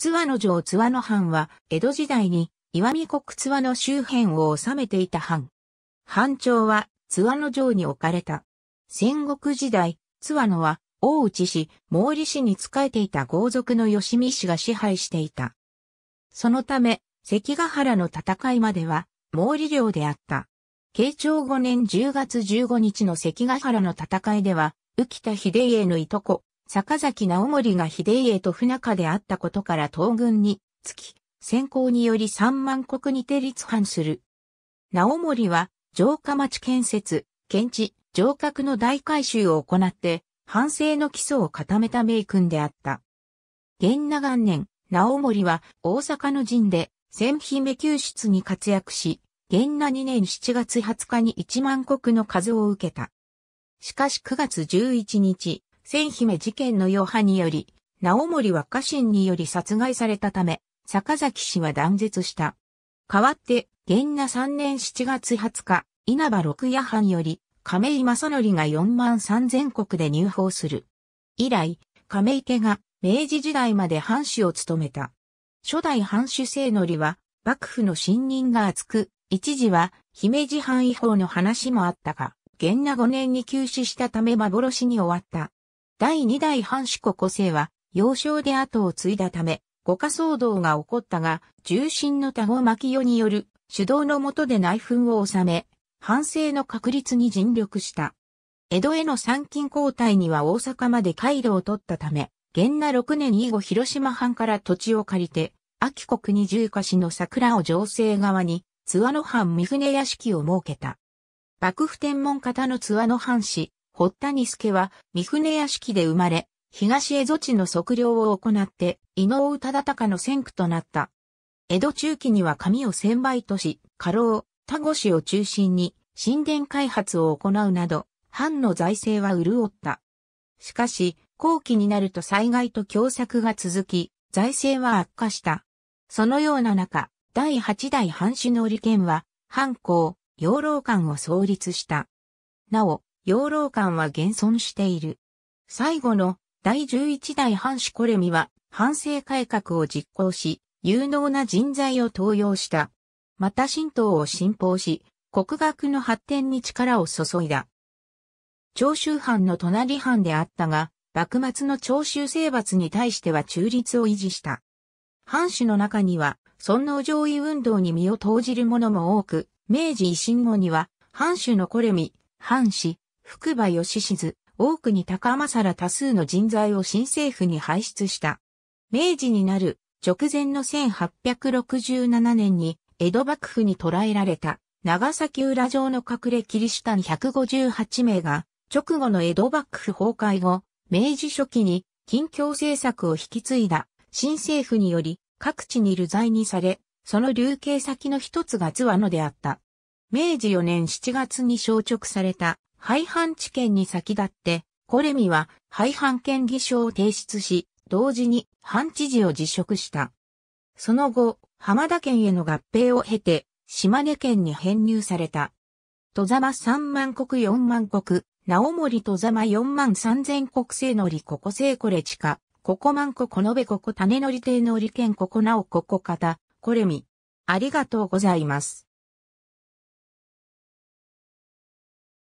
津和野城津和野藩は、江戸時代に、岩見国津和野周辺を治めていた藩。藩長は、津和野城に置かれた。戦国時代、津和野は、大内氏、毛利氏に仕えていた豪族の吉見氏が支配していた。そのため、関ヶ原の戦いまでは、毛利領であった。慶長5年10月15日の関ヶ原の戦いでは、浮田秀家のいとこ、坂崎直盛が秀家と不仲であったことから東軍に月、き、先行により三万国にて立藩する。直盛は城下町建設、県地、城郭の大改修を行って、反省の基礎を固めた名君であった。元年、直盛は大阪の陣で、千姫救出に活躍し、元那2年7月20日に1万国の数を受けた。しかし9月11日、千姫事件の余波により、直森は家臣により殺害されたため、坂崎氏は断絶した。代わって、元那3年7月20日、稲葉六夜藩より、亀井正則が4万3000国で入法する。以来、亀池が明治時代まで藩主を務めた。初代藩主聖則は、幕府の信任が厚く、一時は姫路藩違法の話もあったが、元那5年に休止したため幻に終わった。第二代藩主国個性は、幼少で後を継いだため、五家騒動が起こったが、重臣の田子牧代による主導の下で内紛を収め、反省の確立に尽力した。江戸への参勤交代には大阪まで回路を取ったため、元那六年以後広島藩から土地を借りて、秋国二重菓市の桜を情勢側に、津和野藩三船屋敷を設けた。幕府天文方の津和野藩士、堀す助は、三船屋敷で生まれ、東江戸地の測量を行って、伊能忠敬の先駆となった。江戸中期には紙を千倍とし、過労、田越を中心に、神殿開発を行うなど、藩の財政は潤った。しかし、後期になると災害と凶作が続き、財政は悪化した。そのような中、第八代藩主の利権は、藩校、養老館を創立した。なお、養老館は現存している。最後の第11代藩主コレミは、反省改革を実行し、有能な人材を登用した。また神道を信奉し、国学の発展に力を注いだ。長州藩の隣藩であったが、幕末の長州征伐に対しては中立を維持した。藩主の中には、尊王攘夷運動に身を投じる者も多く、明治維新後には、藩主のコレミ、藩士、福場義静、多くに高政ら多数の人材を新政府に輩出した。明治になる直前の1867年に江戸幕府に捕らえられた長崎浦城の隠れキリシタン158名が直後の江戸幕府崩壊後、明治初期に近況政策を引き継いだ新政府により各地に流罪にされ、その流刑先の一つが津和野であった。明治4年7月に消直された廃藩置県に先立って、コレミは廃藩県議書を提出し、同時に藩知事を辞職した。その後、浜田県への合併を経て、島根県に編入された。戸沢三万国四万国、直森戸沢四万三千国生のりここ生これ地下、ここ万国このべここ種のりてのり県ここなおここ方、コこれみ。ありがとうございます。